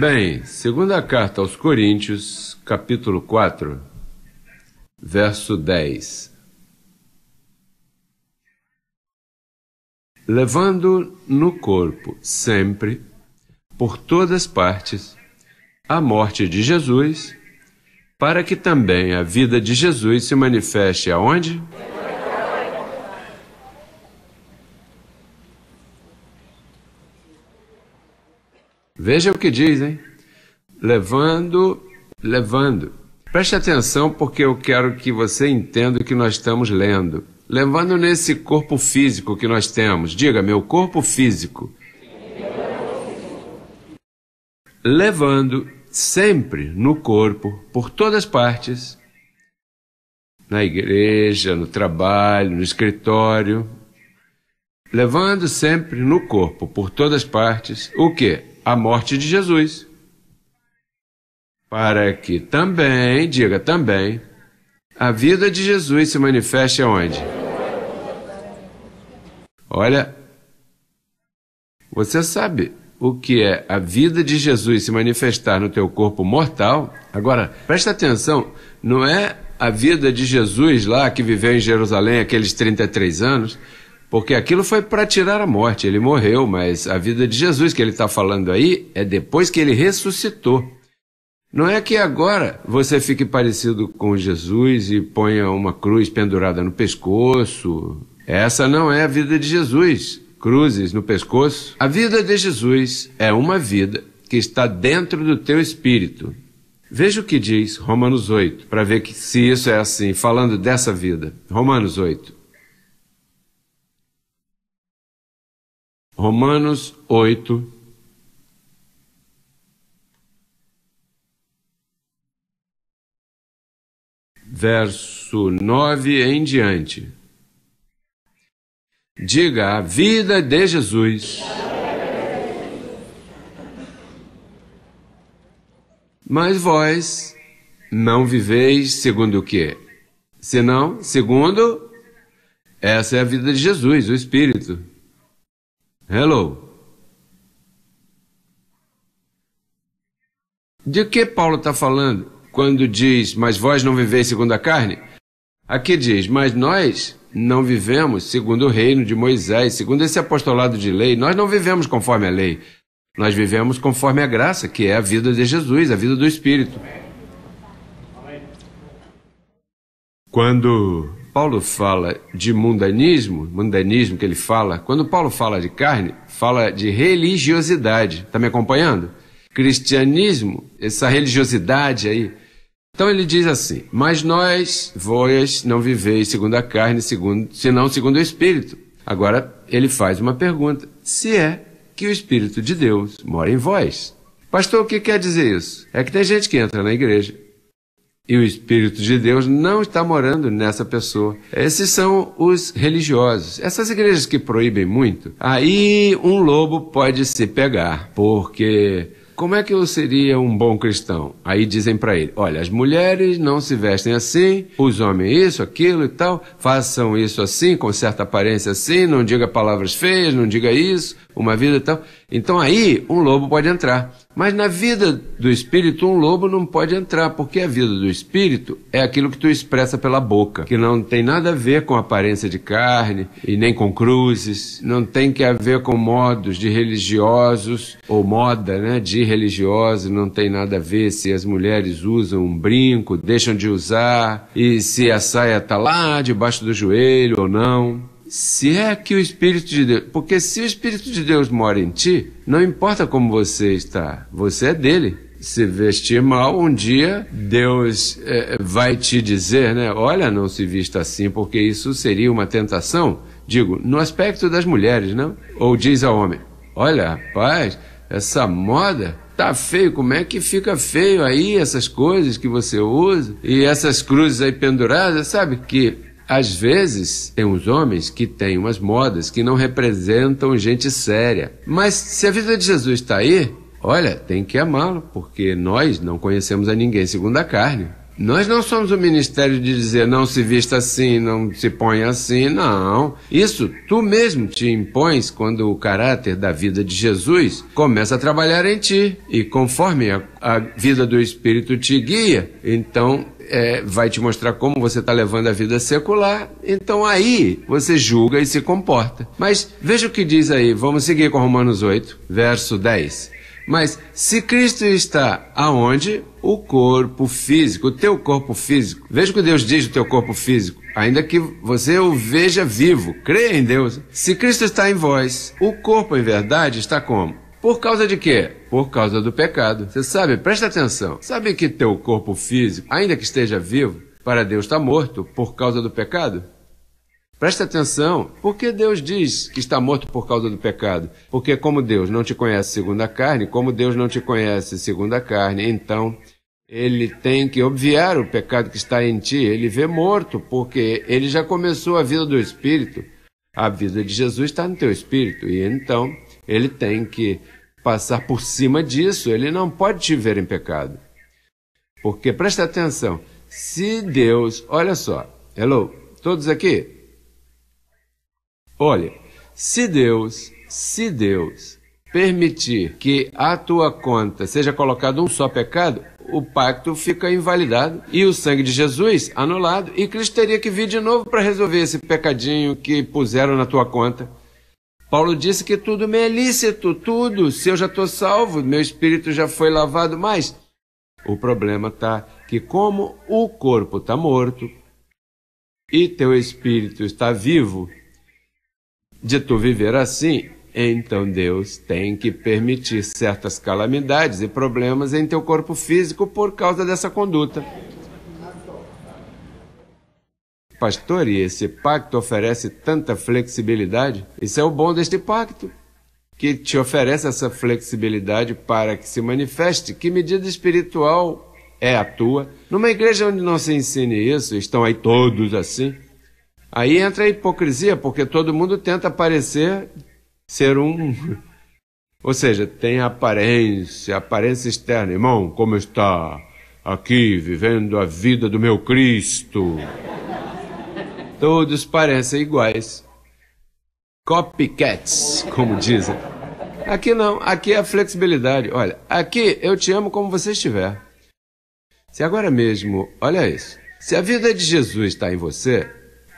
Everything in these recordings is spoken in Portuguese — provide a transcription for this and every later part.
Bem, segunda carta aos Coríntios, capítulo 4, verso 10. Levando no corpo sempre, por todas partes, a morte de Jesus, para que também a vida de Jesus se manifeste aonde? Veja o que diz, hein? Levando, levando. Preste atenção porque eu quero que você entenda o que nós estamos lendo. Levando nesse corpo físico que nós temos. Diga, meu corpo físico. Levando sempre no corpo, por todas partes, na igreja, no trabalho, no escritório, levando sempre no corpo, por todas partes, o que? a morte de Jesus. Para que também, diga também, a vida de Jesus se manifeste aonde? Olha, você sabe o que é a vida de Jesus se manifestar no teu corpo mortal? Agora, presta atenção, não é a vida de Jesus lá que viveu em Jerusalém aqueles 33 anos, porque aquilo foi para tirar a morte. Ele morreu, mas a vida de Jesus que ele está falando aí é depois que ele ressuscitou. Não é que agora você fique parecido com Jesus e ponha uma cruz pendurada no pescoço. Essa não é a vida de Jesus. Cruzes no pescoço. A vida de Jesus é uma vida que está dentro do teu espírito. Veja o que diz Romanos 8, para ver que, se isso é assim, falando dessa vida. Romanos 8. Romanos 8. Verso 9 em diante. Diga a vida de Jesus. Mas vós não viveis segundo o quê? Senão, segundo, essa é a vida de Jesus, o Espírito Hello. De que Paulo está falando quando diz, mas vós não viveis segundo a carne? Aqui diz, mas nós não vivemos segundo o reino de Moisés, segundo esse apostolado de lei, nós não vivemos conforme a lei. Nós vivemos conforme a graça, que é a vida de Jesus, a vida do Espírito. Quando Paulo fala de mundanismo, mundanismo que ele fala, quando Paulo fala de carne, fala de religiosidade. Está me acompanhando? Cristianismo, essa religiosidade aí. Então ele diz assim: Mas nós, vós, não viveis segundo a carne, segundo, senão segundo o Espírito. Agora ele faz uma pergunta: se é que o Espírito de Deus mora em vós? Pastor, o que quer dizer isso? É que tem gente que entra na igreja, e o Espírito de Deus não está morando nessa pessoa. Esses são os religiosos. Essas igrejas que proíbem muito, aí um lobo pode se pegar, porque como é que eu seria um bom cristão? Aí dizem para ele: olha, as mulheres não se vestem assim, os homens isso, aquilo e tal, façam isso assim, com certa aparência assim, não diga palavras feias, não diga isso, uma vida e tal. Então aí um lobo pode entrar. Mas na vida do espírito, um lobo não pode entrar, porque a vida do espírito é aquilo que tu expressa pela boca, que não tem nada a ver com aparência de carne e nem com cruzes, não tem que a ver com modos de religiosos ou moda, né, de religioso, não tem nada a ver se as mulheres usam um brinco, deixam de usar e se a saia está lá debaixo do joelho ou não se é que o Espírito de Deus. Porque se o Espírito de Deus mora em ti, não importa como você está, você é dele. Se vestir mal, um dia Deus é, vai te dizer, né? Olha, não se vista assim, porque isso seria uma tentação. Digo, no aspecto das mulheres, não? Ou diz ao homem: Olha, rapaz, essa moda tá feio, como é que fica feio aí essas coisas que você usa e essas cruzes aí penduradas, sabe? Que às vezes, tem uns homens que têm umas modas que não representam gente séria. Mas se a vida de Jesus está aí, olha, tem que amá-lo, porque nós não conhecemos a ninguém segundo a carne. Nós não somos o ministério de dizer não se vista assim, não se põe assim, não. Isso tu mesmo te impões quando o caráter da vida de Jesus começa a trabalhar em ti. E conforme a, a vida do Espírito te guia, então é, vai te mostrar como você está levando a vida secular, então aí você julga e se comporta. Mas veja o que diz aí, vamos seguir com Romanos 8, verso 10. Mas se Cristo está aonde? O corpo físico, o teu corpo físico. Veja o que Deus diz do teu corpo físico. Ainda que você o veja vivo, creia em Deus. Se Cristo está em vós, o corpo em verdade está como? Por causa de quê? Por causa do pecado. Você sabe, presta atenção. Sabe que teu corpo físico, ainda que esteja vivo, para Deus está morto por causa do pecado? Presta atenção, porque Deus diz que está morto por causa do pecado? Porque como Deus não te conhece segundo a carne, como Deus não te conhece segundo a carne, então ele tem que obviar o pecado que está em ti, ele vê morto, porque ele já começou a vida do espírito. A vida de Jesus está no teu espírito e então ele tem que passar por cima disso, ele não pode te ver em pecado. Porque presta atenção, se Deus, olha só, hello, todos aqui? Olha, se Deus, se Deus permitir que à tua conta seja colocado um só pecado, o pacto fica invalidado e o sangue de Jesus anulado, e Cristo teria que vir de novo para resolver esse pecadinho que puseram na tua conta. Paulo disse que tudo me é lícito, tudo, se eu já estou salvo, meu espírito já foi lavado, mas o problema está que, como o corpo está morto e teu espírito está vivo, de tu viver assim, então Deus tem que permitir certas calamidades e problemas em teu corpo físico por causa dessa conduta. Pastor, e esse pacto oferece tanta flexibilidade? Isso é o bom deste pacto, que te oferece essa flexibilidade para que se manifeste. Que medida espiritual é a tua? Numa igreja onde não se ensine isso, estão aí todos assim. Aí entra a hipocrisia, porque todo mundo tenta parecer ser um. Ou seja, tem aparência, aparência externa. Irmão, como está? Aqui, vivendo a vida do meu Cristo. Todos parecem iguais. Copycats, como dizem. Aqui não, aqui é a flexibilidade. Olha, aqui eu te amo como você estiver. Se agora mesmo, olha isso. Se a vida de Jesus está em você,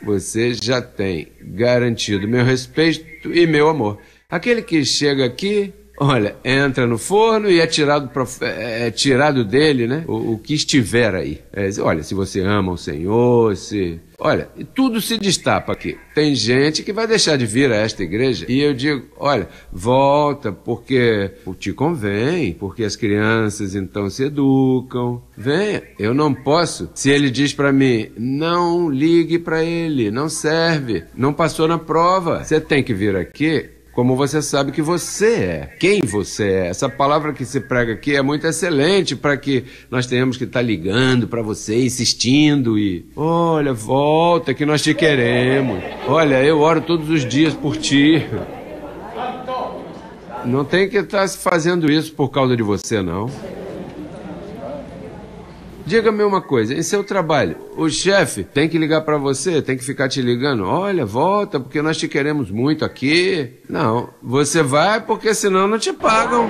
você já tem garantido meu respeito e meu amor. Aquele que chega aqui, olha, entra no forno e é tirado, prof... É, é tirado dele, né? O, o que estiver aí. É, olha, se você ama o Senhor, se Olha, tudo se destapa aqui. Tem gente que vai deixar de vir a esta igreja e eu digo, olha, volta porque te convém, porque as crianças então se educam. Venha, eu não posso. Se ele diz para mim, não ligue para ele, não serve, não passou na prova, você tem que vir aqui como você sabe que você é, quem você é. Essa palavra que se prega aqui é muito excelente para que nós tenhamos que estar tá ligando para você, insistindo e olha, volta que nós te queremos. Olha, eu oro todos os dias por ti. Não tem que estar tá fazendo isso por causa de você, não. Diga-me uma coisa, em seu é trabalho, o chefe tem que ligar para você, tem que ficar te ligando, olha, volta, porque nós te queremos muito aqui. Não, você vai porque senão não te pagam.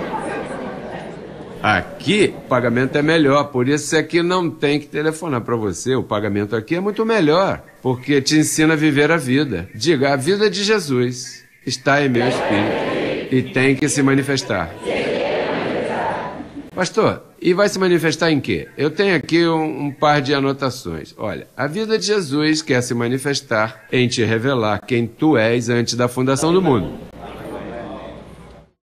Aqui, o pagamento é melhor, por isso é que não tem que telefonar para você. O pagamento aqui é muito melhor, porque te ensina a viver a vida. Diga, a vida de Jesus está em meu espírito e tem que se manifestar. Pastor, e vai se manifestar em quê? Eu tenho aqui um, um, par de anotações. Olha, a vida de Jesus quer se manifestar em te revelar quem tu és antes da fundação do mundo.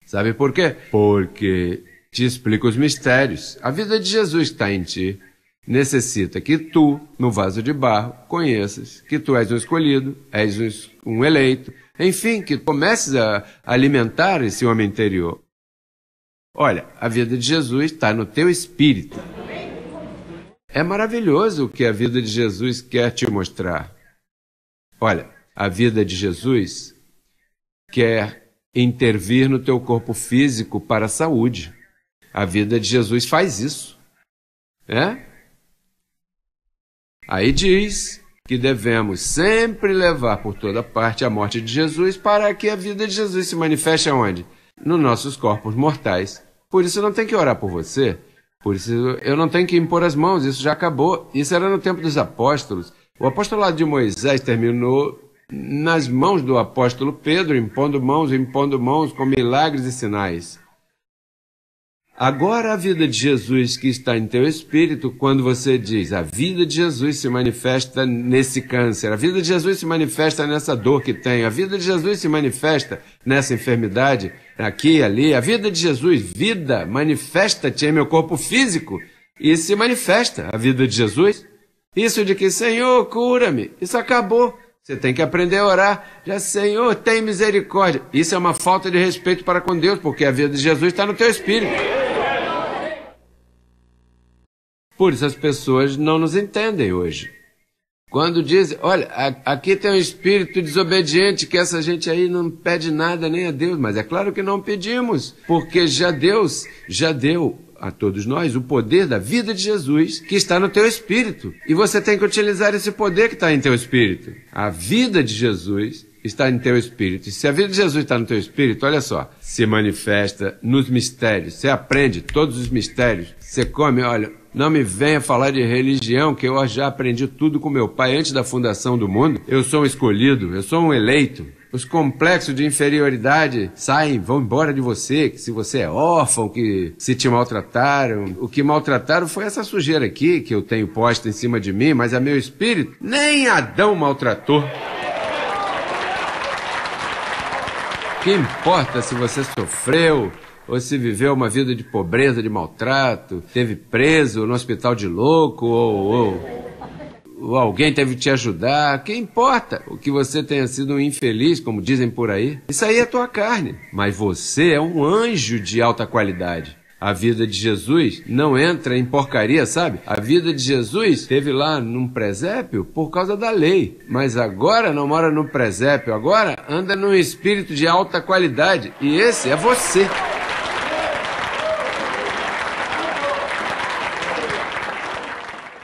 Sabe por quê? Porque te explica os mistérios. A vida de Jesus que está em ti necessita que tu, no vaso de barro, conheças que tu és um escolhido, és um eleito, enfim, que comeces a alimentar esse homem interior. Olha, a vida de Jesus está no teu espírito. É maravilhoso o que a vida de Jesus quer te mostrar. Olha, a vida de Jesus quer intervir no teu corpo físico para a saúde. A vida de Jesus faz isso. é? Aí diz que devemos sempre levar por toda parte a morte de Jesus para que a vida de Jesus se manifeste onde? Nos nossos corpos mortais. Por isso não tem que orar por você. Por isso eu não tenho que impor as mãos, isso já acabou. Isso era no tempo dos apóstolos. O apostolado de Moisés terminou nas mãos do apóstolo Pedro, impondo mãos, impondo mãos, com milagres e sinais. Agora a vida de Jesus que está em teu espírito, quando você diz, a vida de Jesus se manifesta nesse câncer, a vida de Jesus se manifesta nessa dor que tenho, a vida de Jesus se manifesta nessa enfermidade, aqui, ali, a vida de Jesus, vida, manifesta-te em meu corpo físico, e se manifesta a vida de Jesus. Isso de que, Senhor, cura-me, isso acabou. Você tem que aprender a orar. Já, Senhor, tem misericórdia. Isso é uma falta de respeito para com Deus, porque a vida de Jesus está no teu espírito. Por isso as pessoas não nos entendem hoje. Quando dizem, olha, aqui tem um espírito desobediente que essa gente aí não pede nada nem a Deus, mas é claro que não pedimos, porque já Deus, já deu a todos nós o poder da vida de Jesus que está no teu espírito. E você tem que utilizar esse poder que está em teu espírito. A vida de Jesus está em teu espírito. E se a vida de Jesus está no teu espírito, olha só, se manifesta nos mistérios. Você aprende todos os mistérios. Você come, olha, não me venha falar de religião, que eu já aprendi tudo com meu pai antes da fundação do mundo. Eu sou um escolhido, eu sou um eleito. Os complexos de inferioridade saem, vão embora de você, que se você é órfão, que se te maltrataram. O que maltrataram foi essa sujeira aqui que eu tenho posta em cima de mim, mas é meu espírito. Nem Adão maltratou. O que importa se você sofreu, ou se viveu uma vida de pobreza, de maltrato, teve preso no hospital de louco, ou, ou, ou alguém teve que te ajudar. Que importa o que você tenha sido um infeliz, como dizem por aí? Isso aí é tua carne. Mas você é um anjo de alta qualidade. A vida de Jesus não entra em porcaria, sabe? A vida de Jesus teve lá num presépio por causa da lei, mas agora não mora no presépio, agora anda num espírito de alta qualidade, e esse é você.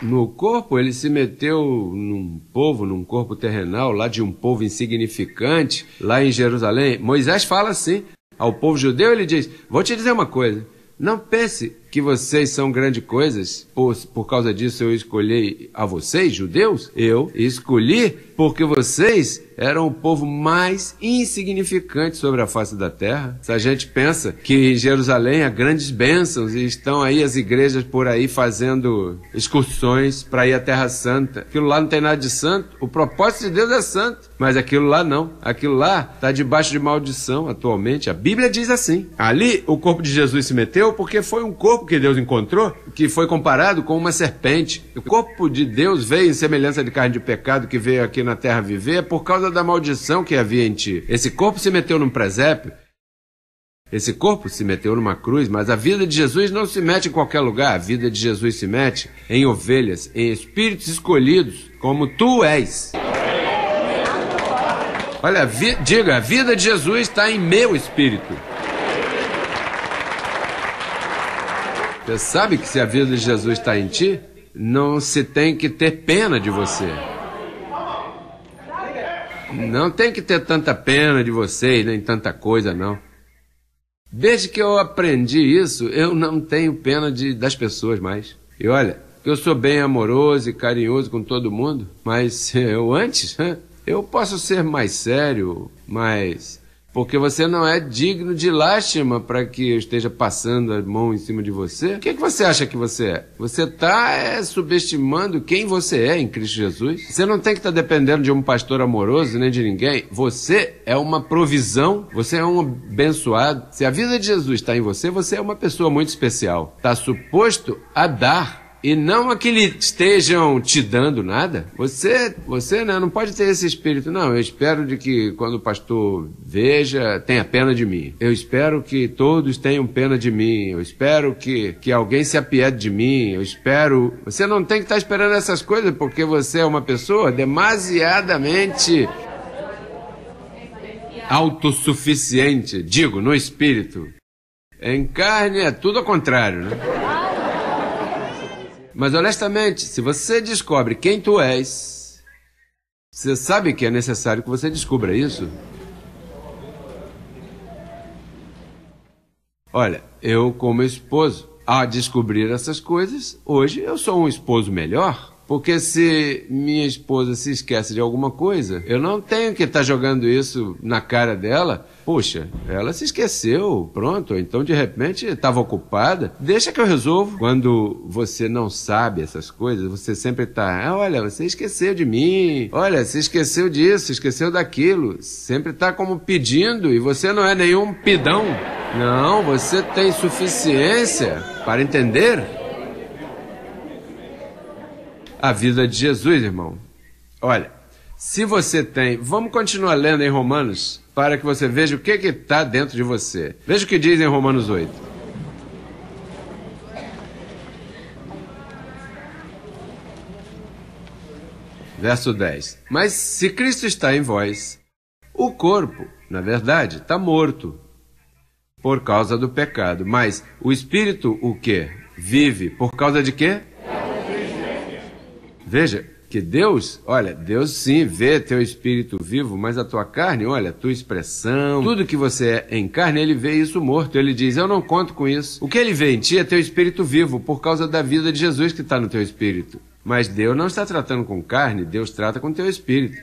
No corpo, ele se meteu num povo, num corpo terrenal, lá de um povo insignificante, lá em Jerusalém. Moisés fala assim ao povo judeu: ele diz, Vou te dizer uma coisa, não pense que vocês são grande coisas, por, por causa disso eu escolhi a vocês, judeus? Eu escolhi porque vocês eram o povo mais insignificante sobre a face da terra. Se a gente pensa que em Jerusalém há grandes bênçãos e estão aí as igrejas por aí fazendo excursões para ir à Terra Santa, aquilo lá não tem nada de santo. O propósito de Deus é santo, mas aquilo lá não. Aquilo lá está debaixo de maldição atualmente. A Bíblia diz assim. Ali o corpo de Jesus se meteu porque foi um corpo corpo que Deus encontrou, que foi comparado com uma serpente. O corpo de Deus veio em semelhança de carne de pecado que veio aqui na terra viver por causa da maldição que havia em ti. Esse corpo se meteu num presépio. Esse corpo se meteu numa cruz, mas a vida de Jesus não se mete em qualquer lugar. A vida de Jesus se mete em ovelhas, em espíritos escolhidos, como tu és. Olha, vi, diga, a vida de Jesus está em meu espírito. Você sabe que se a vida de Jesus está em ti, não se tem que ter pena de você. Não tem que ter tanta pena de vocês, nem tanta coisa, não. Desde que eu aprendi isso, eu não tenho pena de, das pessoas mais. E olha, eu sou bem amoroso e carinhoso com todo mundo, mas eu antes, eu posso ser mais sério, mais porque você não é digno de lástima para que eu esteja passando a mão em cima de você. O que, é que você acha que você é? Você está é, subestimando quem você é em Cristo Jesus. Você não tem que estar tá dependendo de um pastor amoroso nem de ninguém. Você é uma provisão, você é um abençoado. Se a vida de Jesus está em você, você é uma pessoa muito especial. Está suposto a dar e não a que estejam te dando nada. Você, você né, não pode ter esse espírito. Não, eu espero de que quando o pastor veja, tenha pena de mim. Eu espero que todos tenham pena de mim. Eu espero que, que alguém se apiede de mim. Eu espero. Você não tem que estar esperando essas coisas porque você é uma pessoa demasiadamente autossuficiente, digo, no espírito. Em carne é tudo ao contrário, né? Mas honestamente, se você descobre quem tu és, você sabe que é necessário que você descubra isso? Olha, eu como esposo, a descobrir essas coisas, hoje eu sou um esposo melhor. Porque se minha esposa se esquece de alguma coisa, eu não tenho que estar tá jogando isso na cara dela Puxa, ela se esqueceu, pronto, então de repente estava ocupada, deixa que eu resolvo. Quando você não sabe essas coisas, você sempre está, ah, olha, você esqueceu de mim, olha, você esqueceu disso, esqueceu daquilo, sempre está como pedindo e você não é nenhum pidão. Não, você tem suficiência para entender a vida de Jesus, irmão. Olha, se você tem, vamos continuar lendo em Romanos para que você veja o que está dentro de você. Veja o que diz em Romanos 8. Verso 10. Mas se Cristo está em vós, o corpo, na verdade, está morto por causa do pecado, mas o espírito o que vive por causa de quê? Veja, que Deus, olha, Deus sim vê teu espírito vivo, mas a tua carne, olha, tua expressão, tudo que você é em carne, ele vê isso morto. Ele diz: Eu não conto com isso. O que ele vê em ti é teu espírito vivo, por causa da vida de Jesus que está no teu espírito. Mas Deus não está tratando com carne, Deus trata com teu espírito.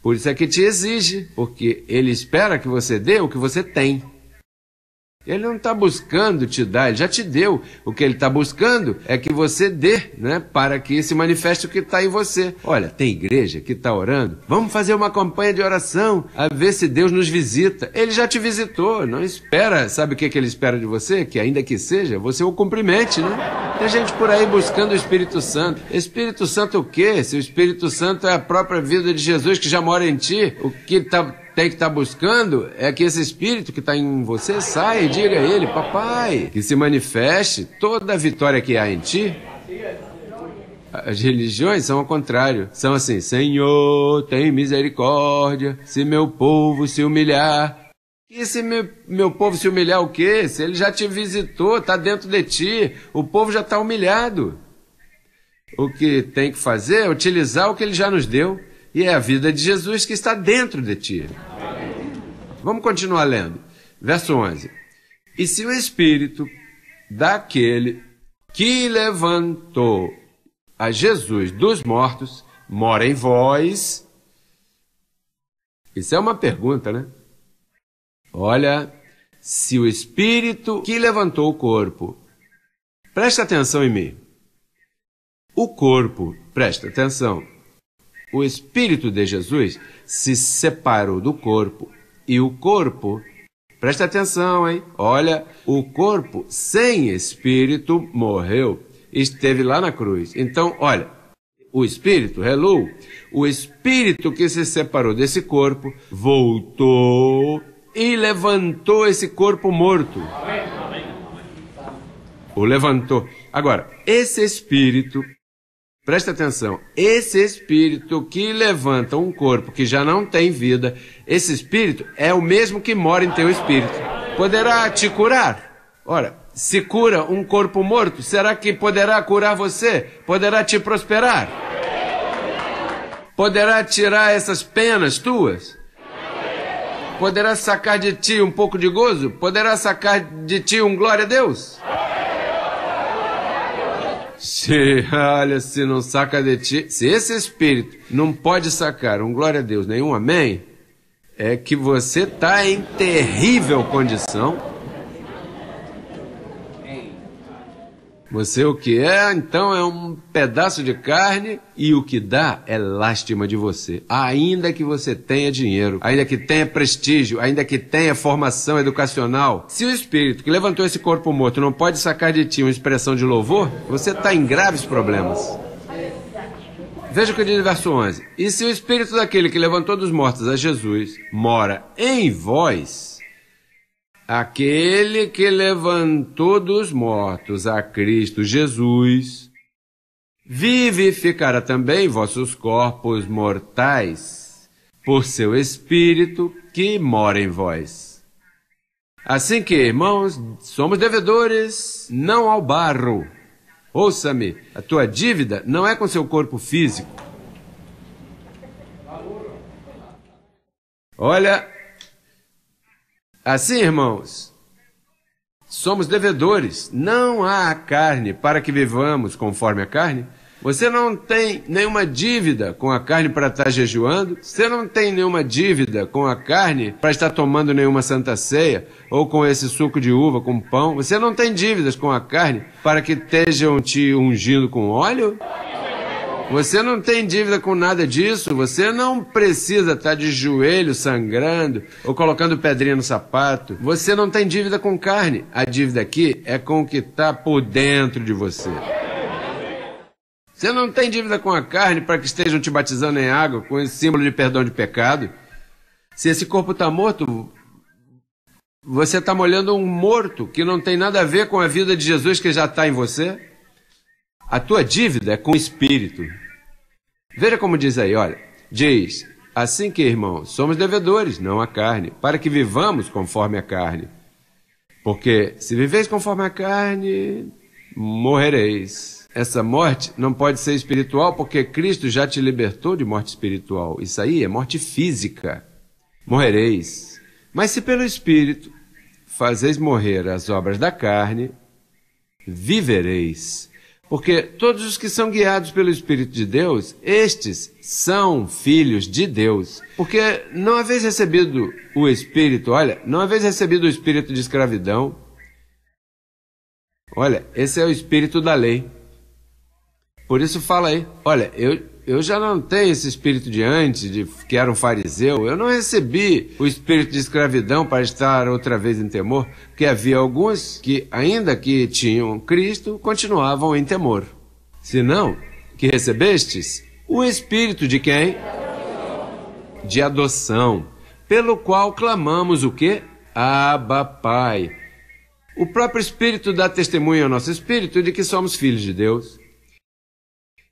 Por isso é que te exige, porque ele espera que você dê o que você tem. Ele não está buscando te dar, ele já te deu. O que ele está buscando é que você dê, né? Para que se manifeste o que está em você. Olha, tem igreja que está orando. Vamos fazer uma campanha de oração a ver se Deus nos visita. Ele já te visitou, não espera. Sabe o que, que ele espera de você? Que ainda que seja, você o cumprimente, né? Tem gente por aí buscando o Espírito Santo. Espírito Santo o quê? Se o Espírito Santo é a própria vida de Jesus que já mora em ti, o que tá, tem que estar tá buscando é que esse Espírito que está em você saia e diga a ele, papai, que se manifeste toda a vitória que há em ti. As religiões são ao contrário. São assim: Senhor, tem misericórdia. Se meu povo se humilhar e se meu, meu povo se humilhar o quê? Se ele já te visitou, está dentro de ti, o povo já está humilhado. O que tem que fazer é utilizar o que ele já nos deu, e é a vida de Jesus que está dentro de ti. Vamos continuar lendo. Verso 11. E se o Espírito daquele que levantou a Jesus dos mortos mora em vós? Isso é uma pergunta, né? Olha, se o espírito que levantou o corpo. Presta atenção em mim. O corpo, presta atenção. O espírito de Jesus se separou do corpo e o corpo, presta atenção, hein? Olha, o corpo sem espírito morreu, esteve lá na cruz. Então, olha, o espírito, hello, o espírito que se separou desse corpo voltou e levantou esse corpo morto. O levantou. Agora, esse espírito, presta atenção, esse espírito que levanta um corpo que já não tem vida, esse espírito é o mesmo que mora em teu espírito. Poderá te curar. Ora, se cura um corpo morto, será que poderá curar você? Poderá te prosperar? Poderá tirar essas penas tuas? Poderá sacar de ti um pouco de gozo? Poderá sacar de ti um glória a Deus? Se, olha, se não saca de ti, se esse espírito não pode sacar um glória a Deus, nenhum amém, é que você está em terrível condição Você o que é, então, é um pedaço de carne e o que dá é lástima de você. Ainda que você tenha dinheiro, ainda que tenha prestígio, ainda que tenha formação educacional. Se o espírito que levantou esse corpo morto não pode sacar de ti uma expressão de louvor, você está em graves problemas. Veja o que diz no verso 11: E se o espírito daquele que levantou dos mortos a Jesus mora em vós aquele que levantou dos mortos a Cristo Jesus, vivificará também vossos corpos mortais, por seu Espírito que mora em vós. Assim que, irmãos, somos devedores não ao barro. Ouça-me, a tua dívida não é com seu corpo físico. Olha, Assim, irmãos, somos devedores, não há carne para que vivamos conforme a carne. Você não tem nenhuma dívida com a carne para estar jejuando, você não tem nenhuma dívida com a carne para estar tomando nenhuma santa ceia, ou com esse suco de uva, com pão, você não tem dívidas com a carne para que estejam te ungindo com óleo? Você não tem dívida com nada disso, você não precisa estar tá de joelho sangrando ou colocando pedrinha no sapato. Você não tem dívida com carne. A dívida aqui é com o que está por dentro de você. Você não tem dívida com a carne para que estejam te batizando em água com esse símbolo de perdão de pecado. Se esse corpo está morto, você está molhando um morto que não tem nada a ver com a vida de Jesus que já está em você. A tua dívida é com o espírito. Veja como diz aí, olha. Diz: Assim que, irmão, somos devedores, não a carne, para que vivamos conforme a carne. Porque se viveis conforme a carne, morrereis. Essa morte não pode ser espiritual, porque Cristo já te libertou de morte espiritual. Isso aí é morte física. Morrereis. Mas se pelo Espírito fazeis morrer as obras da carne, vivereis. Porque todos os que são guiados pelo Espírito de Deus, estes são filhos de Deus. Porque não haveis recebido o Espírito, olha, não haveis recebido o Espírito de escravidão. Olha, esse é o Espírito da lei. Por isso fala aí, olha, eu eu já não tenho esse espírito de antes, de que era um fariseu. Eu não recebi o espírito de escravidão para estar outra vez em temor, porque havia alguns que, ainda que tinham Cristo, continuavam em temor. Se não, que recebestes o espírito de quem? De adoção, pelo qual clamamos o quê? Abba, Pai. O próprio Espírito dá testemunho ao nosso espírito de que somos filhos de Deus.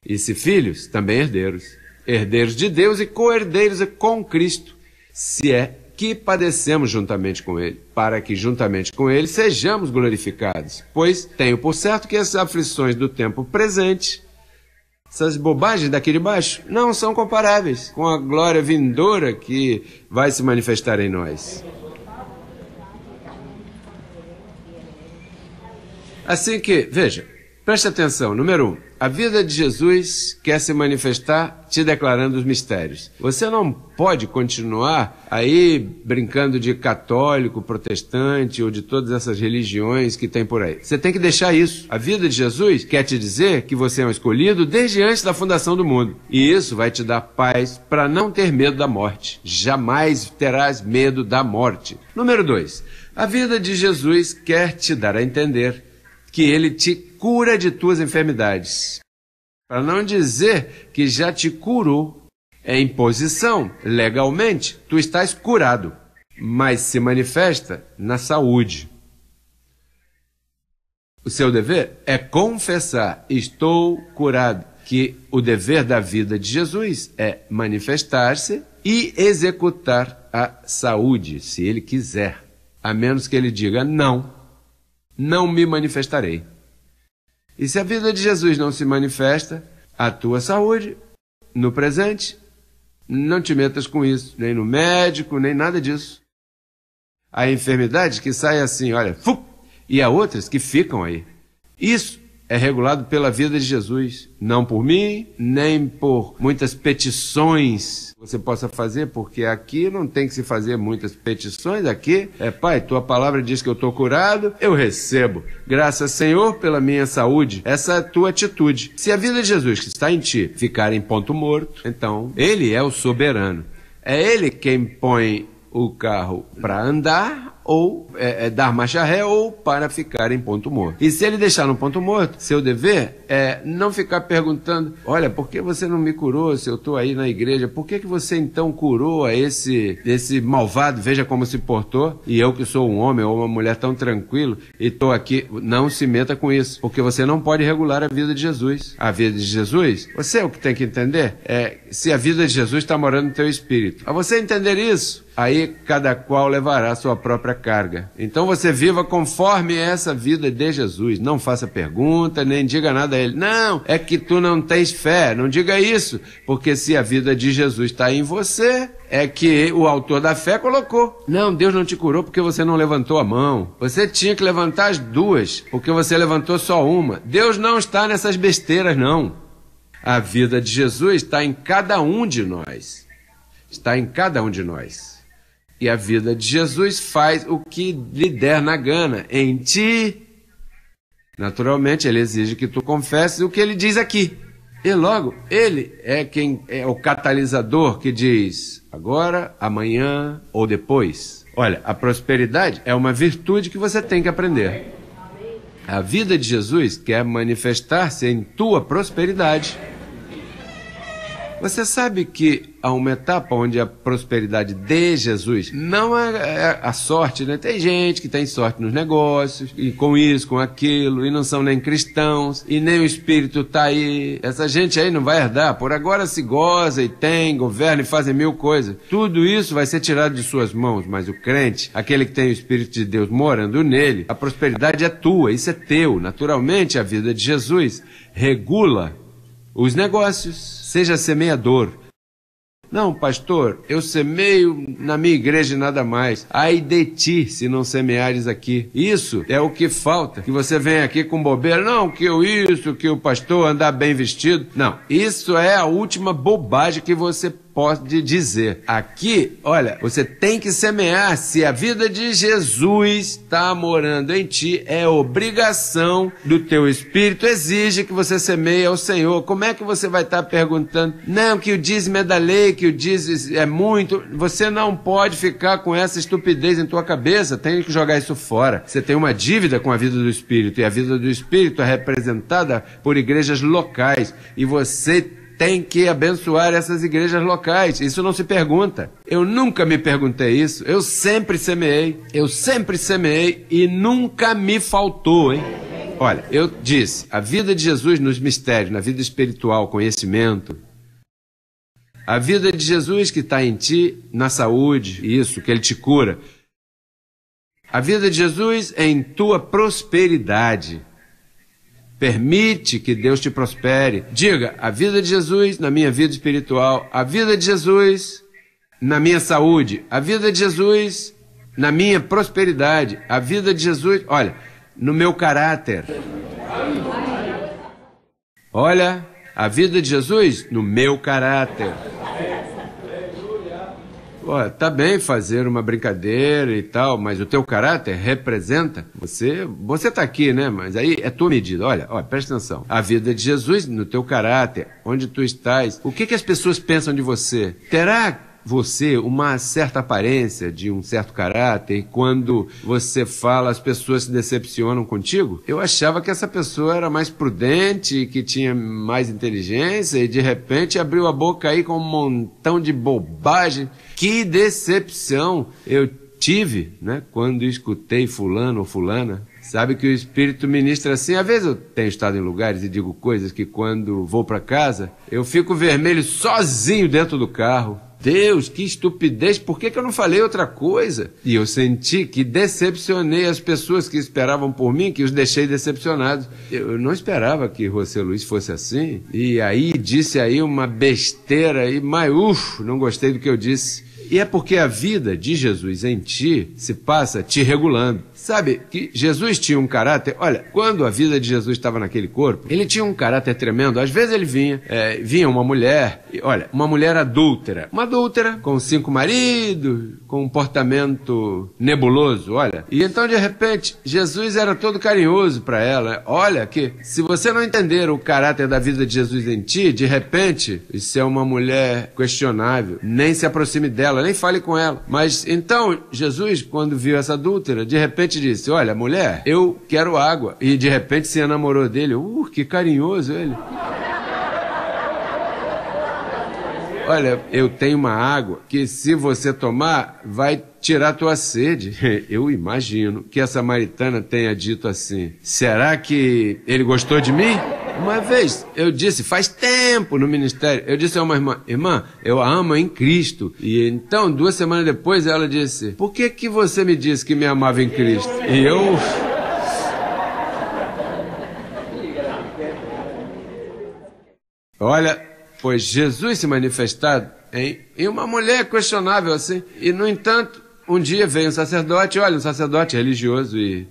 E se filhos, também herdeiros. Herdeiros de Deus e co-herdeiros com Cristo, se é que padecemos juntamente com Ele, para que juntamente com Ele sejamos glorificados. Pois tenho por certo que as aflições do tempo presente, essas bobagens daqui de baixo, não são comparáveis com a glória vindoura que vai se manifestar em nós. Assim que, veja, preste atenção, número um a vida de Jesus quer se manifestar te declarando os mistérios. Você não pode continuar aí brincando de católico, protestante ou de todas essas religiões que tem por aí. Você tem que deixar isso. A vida de Jesus quer te dizer que você é um escolhido desde antes da fundação do mundo. E isso vai te dar paz para não ter medo da morte. Jamais terás medo da morte. Número 2. A vida de Jesus quer te dar a entender que ele te cura de tuas enfermidades. Para não dizer que já te curou é imposição, legalmente, tu estás curado, mas se manifesta na saúde. O seu dever é confessar: estou curado. Que o dever da vida de Jesus é manifestar-se e executar a saúde, se ele quiser. A menos que ele diga não, não me manifestarei. E se a vida de Jesus não se manifesta, a tua saúde, no presente, não te metas com isso, nem no médico, nem nada disso. Há enfermidades que saem assim, olha, fup, e há outras que ficam aí. Isso é regulado pela vida de Jesus, não por mim, nem por muitas petições que você possa fazer, porque aqui não tem que se fazer muitas petições, aqui é, Pai, tua palavra diz que eu estou curado, eu recebo. Graças, Senhor, pela minha saúde, essa é a tua atitude. Se a vida de Jesus que está em ti ficar em ponto morto, então ele é o soberano. É ele quem põe o carro para andar ou é, é, dar marcha ré ou para ficar em ponto morto. E se ele deixar no ponto morto, seu dever é não ficar perguntando, olha, por que você não me curou se eu estou aí na igreja? Por que, que você então curou a esse, esse malvado? Veja como se portou. E eu que sou um homem ou uma mulher tão tranquilo e estou aqui, não se meta com isso, porque você não pode regular a vida de Jesus. A vida de Jesus, você é o que tem que entender é se a vida de Jesus está morando no teu espírito. A você entender isso, aí cada qual levará sua própria carga. Então você viva conforme essa vida de Jesus. Não faça pergunta, nem diga nada a ele. Não, é que tu não tens fé. Não diga isso, porque se a vida de Jesus está em você, é que o autor da fé colocou. Não, Deus não te curou porque você não levantou a mão. Você tinha que levantar as duas, porque você levantou só uma. Deus não está nessas besteiras, não. A vida de Jesus está em cada um de nós. Está em cada um de nós e a vida de Jesus faz o que lhe der na gana. Em ti, naturalmente, ele exige que tu confesses o que ele diz aqui. E logo, ele é quem é o catalisador que diz agora, amanhã ou depois. Olha, a prosperidade é uma virtude que você tem que aprender. A vida de Jesus quer manifestar-se em tua prosperidade. Você sabe que há uma etapa onde a prosperidade de Jesus não é, é, a sorte, né? Tem gente que tem sorte nos negócios, e com isso, com aquilo, e não são nem cristãos, e nem o espírito tá aí. Essa gente aí não vai herdar. Por agora se goza e tem, governa e fazem mil coisas. Tudo isso vai ser tirado de suas mãos, mas o crente, aquele que tem o espírito de Deus morando nele, a prosperidade é tua, isso é teu. Naturalmente, a vida de Jesus regula os negócios, seja semeador. Não, pastor, eu semeio na minha igreja e nada mais. Ai de ti se não semeares aqui. Isso é o que falta. Que você vem aqui com bobeira. Não, que eu isso, que o pastor andar bem vestido. Não, isso é a última bobagem que você pode dizer. Aqui, olha, você tem que semear. Se a vida de Jesus está morando em ti, é obrigação do teu espírito, exige que você semeie ao Senhor. Como é que você vai estar tá perguntando? Não, que o dízimo é da lei, que o dízimo é, é muito. Você não pode ficar com essa estupidez em tua cabeça, tem que jogar isso fora. Você tem uma dívida com a vida do espírito e a vida do espírito é representada por igrejas locais e você tem que abençoar essas igrejas locais. Isso não se pergunta. Eu nunca me perguntei isso. Eu sempre semeei, eu sempre semeei e nunca me faltou, hein? Olha, eu disse, a vida de Jesus nos mistérios, na vida espiritual, conhecimento, a vida de Jesus que está em ti, na saúde, isso, que ele te cura. A vida de Jesus é em tua prosperidade. Permite que Deus te prospere. Diga, a vida de Jesus na minha vida espiritual, a vida de Jesus na minha saúde, a vida de Jesus na minha prosperidade, a vida de Jesus, olha, no meu caráter. Olha, a vida de Jesus no meu caráter. Olha, tá bem fazer uma brincadeira e tal, mas o teu caráter representa você. Você tá aqui, né? Mas aí é tua medida. Olha, olha, presta atenção. A vida de Jesus no teu caráter, onde tu estás, o que que as pessoas pensam de você? Terá você uma certa aparência de um certo caráter, e quando você fala, as pessoas se decepcionam contigo? Eu achava que essa pessoa era mais prudente, que tinha mais inteligência, e de repente abriu a boca aí com um montão de bobagem. Que decepção eu tive, né, quando escutei fulano ou fulana Sabe que o Espírito ministra assim. Às vezes eu tenho estado em lugares e digo coisas que quando vou para casa eu fico vermelho sozinho dentro do carro. Deus, que estupidez, por que, que eu não falei outra coisa? E eu senti que decepcionei as pessoas que esperavam por mim, que os deixei decepcionados. Eu não esperava que José Luiz fosse assim. E aí disse aí uma besteira e, mas, não gostei do que eu disse. E é porque a vida de Jesus em ti se passa te regulando. Sabe que Jesus tinha um caráter. Olha, quando a vida de Jesus estava naquele corpo, ele tinha um caráter tremendo. Às vezes ele vinha, é, vinha uma mulher, e, olha, uma mulher adúltera. Uma adúltera, com cinco maridos, com um comportamento nebuloso, olha. E então, de repente, Jesus era todo carinhoso para ela. Olha, que se você não entender o caráter da vida de Jesus em ti, de repente, isso é uma mulher questionável. Nem se aproxime dela ela, nem fale com ela. Mas então, Jesus, quando viu essa adúltera, de repente disse: Olha, mulher, eu quero água. E de repente se enamorou dele. Uh, que carinhoso ele. Olha, eu tenho uma água que se você tomar, vai tirar tua sede. Eu imagino que a samaritana tenha dito assim: será que ele gostou de mim? Uma vez eu disse, faz tempo no ministério, eu disse a uma irmã, irmã, eu a amo em Cristo. E então, duas semanas depois, ela disse, por que que você me disse que me amava em Cristo? E eu. Olha, pois Jesus se manifestado em, em uma mulher questionável assim. E no entanto, um dia veio um sacerdote, olha, um sacerdote religioso, e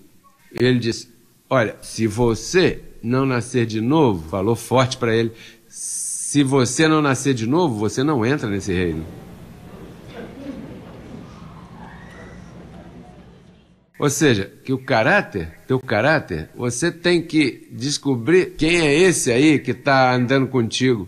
ele disse: Olha, se você não nascer de novo, falou forte para ele: se você não nascer de novo, você não entra nesse reino. Ou seja, que o caráter, teu caráter, você tem que descobrir quem é esse aí que está andando contigo.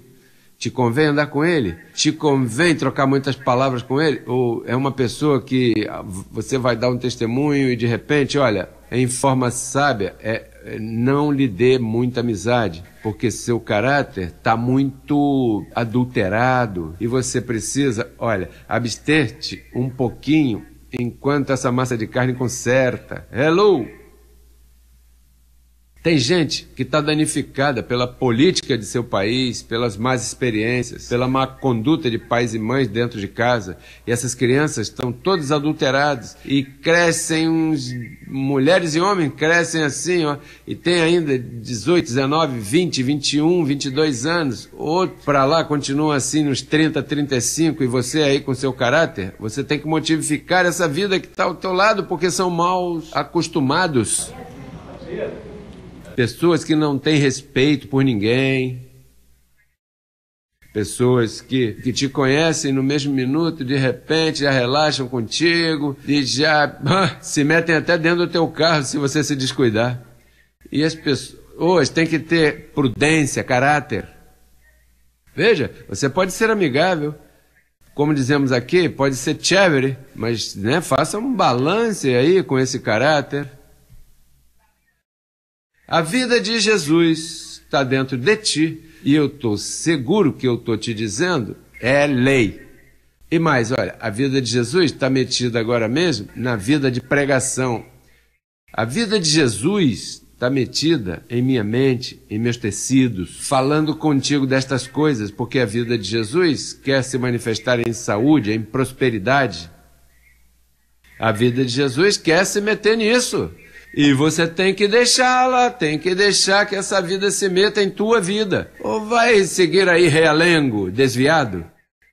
Te convém andar com ele? Te convém trocar muitas palavras com ele? Ou é uma pessoa que você vai dar um testemunho e de repente, olha, é em forma sábia, é não lhe dê muita amizade, porque seu caráter está muito adulterado e você precisa, olha, abster-te um pouquinho enquanto essa massa de carne conserta. Hello! Tem gente que está danificada pela política de seu país, pelas más experiências, pela má conduta de pais e mães dentro de casa. E essas crianças estão todas adulteradas e crescem uns. mulheres e homens crescem assim, ó, e tem ainda 18, 19, 20, 21, 22 anos. Outro para lá continua assim nos 30, 35 e você aí com seu caráter. Você tem que modificar essa vida que está ao teu lado porque são maus acostumados. Pessoas que não têm respeito por ninguém. Pessoas que, que te conhecem no mesmo minuto, de repente já relaxam contigo e já ah, se metem até dentro do teu carro se você se descuidar. E as pessoas têm que ter prudência, caráter. Veja, você pode ser amigável, como dizemos aqui, pode ser chévere, mas né, faça um balance aí com esse caráter. A vida de Jesus está dentro de ti e eu estou seguro que eu estou te dizendo é lei. E mais, olha, a vida de Jesus está metida agora mesmo na vida de pregação. A vida de Jesus está metida em minha mente, em meus tecidos, falando contigo destas coisas, porque a vida de Jesus quer se manifestar em saúde, em prosperidade. A vida de Jesus quer se meter nisso. E você tem que deixá-la, tem que deixar que essa vida se meta em tua vida. Ou vai seguir aí realengo, desviado?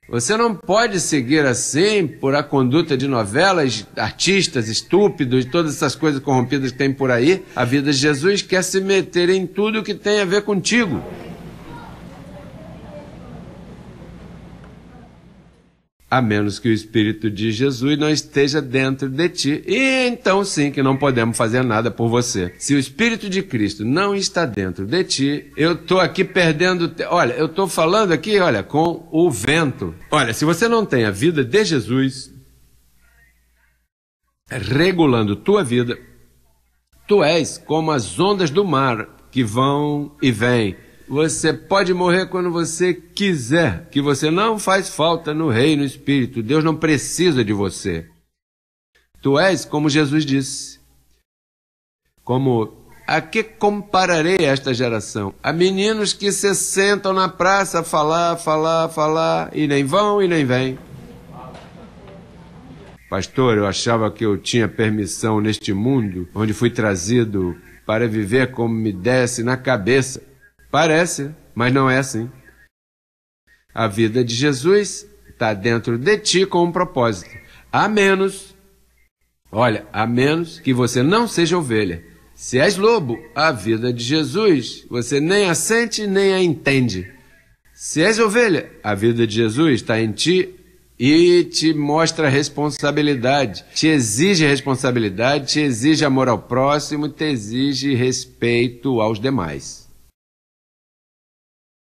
Você não pode seguir assim por a conduta de novelas, artistas estúpidos, todas essas coisas corrompidas que tem por aí. A vida de Jesus quer se meter em tudo que tem a ver contigo. a menos que o Espírito de Jesus não esteja dentro de ti. E então sim que não podemos fazer nada por você. Se o Espírito de Cristo não está dentro de ti, eu estou aqui perdendo. Olha, eu estou falando aqui, olha, com o vento. Olha, se você não tem a vida de Jesus regulando tua vida, tu és como as ondas do mar que vão e vêm você pode morrer quando você quiser, que você não faz falta no reino espírito. Deus não precisa de você. Tu és como Jesus disse. Como a que compararei esta geração? A meninos que se sentam na praça a falar, falar, falar e nem vão e nem vêm. Pastor, eu achava que eu tinha permissão neste mundo, onde fui trazido para viver como me desse na cabeça. Parece, mas não é assim. A vida de Jesus está dentro de ti com um propósito. A menos, olha, a menos que você não seja ovelha. Se és lobo, a vida de Jesus você nem a sente nem a entende. Se és ovelha, a vida de Jesus está em ti e te mostra responsabilidade, te exige responsabilidade, te exige amor ao próximo, te exige respeito aos demais.